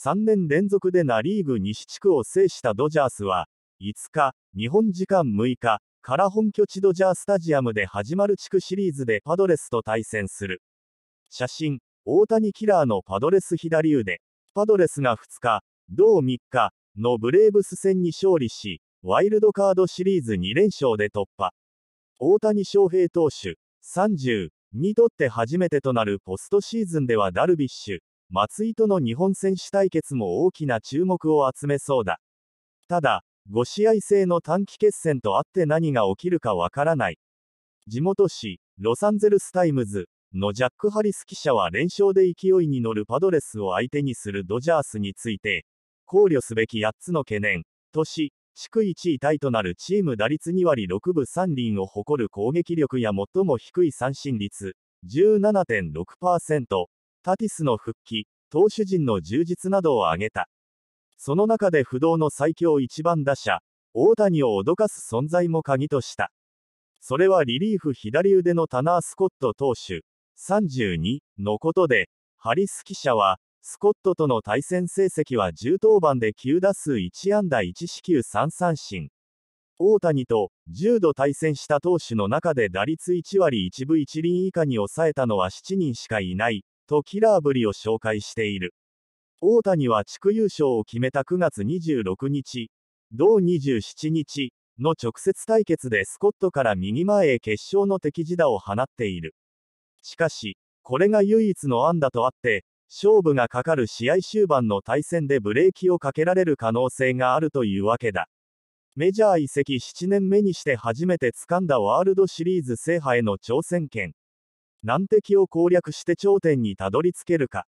3年連続でナ・リーグ西地区を制したドジャースは、5日、日本時間6日から本拠地ドジャースタジアムで始まる地区シリーズでパドレスと対戦する。写真、大谷キラーのパドレス左腕。パドレスが2日、同3日のブレーブス戦に勝利し、ワイルドカードシリーズ2連勝で突破。大谷翔平投手、30にとって初めてとなるポストシーズンではダルビッシュ、松井との日本選手対決も大きな注目を集めそうだ。ただ、5試合制の短期決戦とあって何が起きるかわからない。地元紙、ロサンゼルスタイムズのジャック・ハリス記者は連勝で勢いに乗るパドレスを相手にするドジャースについて、考慮すべき8つの懸念、都市、地区1位タイとなるチーム打率2割6分3厘を誇る攻撃力や最も低い三振率17.6%タティスの復帰、投手陣の充実などを挙げた。その中で不動の最強一番打者、大谷を脅かす存在も鍵とした。それはリリーフ左腕のタナー・スコット投手、32のことで、ハリス記者は、スコットとの対戦成績は10登板で9打数1安打1四球3三振。大谷と10度対戦した投手の中で打率1割1分1厘以下に抑えたのは7人しかいない、とキラーぶりを紹介している。大谷は地区優勝を決めた9月26日、同27日の直接対決でスコットから右前へ決勝の敵地打を放っている。しかし、これが唯一の案だとあって、勝負がかかる試合終盤の対戦でブレーキをかけられる可能性があるというわけだ。メジャー移籍7年目にして初めて掴んだワールドシリーズ制覇への挑戦権。難敵を攻略して頂点にたどり着けるか